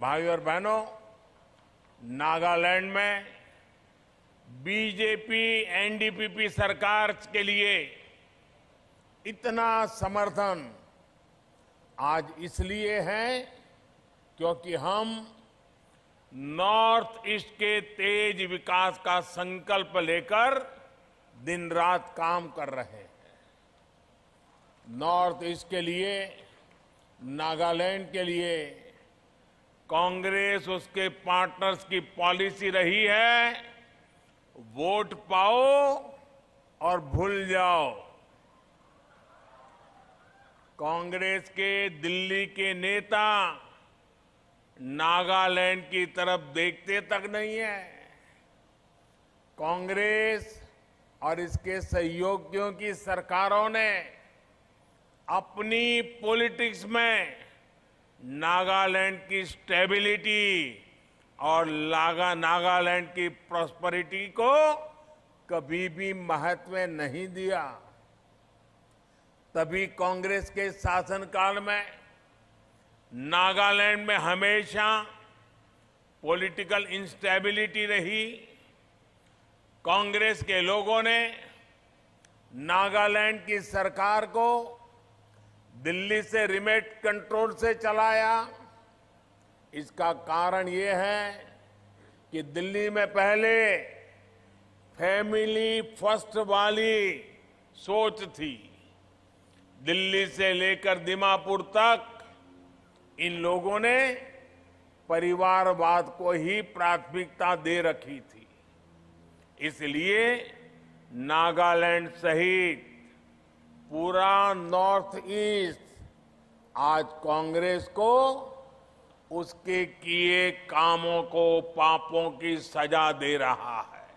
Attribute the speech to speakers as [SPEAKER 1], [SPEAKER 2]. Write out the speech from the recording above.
[SPEAKER 1] भाइयों और बहनों नागालैंड में बीजेपी एनडीपीपी सरकार के लिए इतना समर्थन आज इसलिए है क्योंकि हम नॉर्थ ईस्ट के तेज विकास का संकल्प लेकर दिन रात काम कर रहे हैं नॉर्थ ईस्ट के लिए नागालैंड के लिए कांग्रेस उसके पार्टनर्स की पॉलिसी रही है वोट पाओ और भूल जाओ कांग्रेस के दिल्ली के नेता नागालैंड की तरफ देखते तक नहीं है कांग्रेस और इसके सहयोगियों की सरकारों ने अपनी पॉलिटिक्स में नागालैंड की स्टेबिलिटी और लागा नागालैंड की प्रॉस्परिटी को कभी भी महत्व नहीं दिया तभी कांग्रेस के शासनकाल में नागालैंड में हमेशा पॉलिटिकल इंस्टेबिलिटी रही कांग्रेस के लोगों ने नागालैंड की सरकार को दिल्ली से रिमेट कंट्रोल से चलाया इसका कारण ये है कि दिल्ली में पहले फैमिली फर्स्ट वाली सोच थी दिल्ली से लेकर दिमापुर तक इन लोगों ने परिवारवाद को ही प्राथमिकता दे रखी थी इसलिए नागालैंड सहित पूरा नॉर्थ ईस्ट आज कांग्रेस को उसके किए कामों को पापों की सजा दे रहा है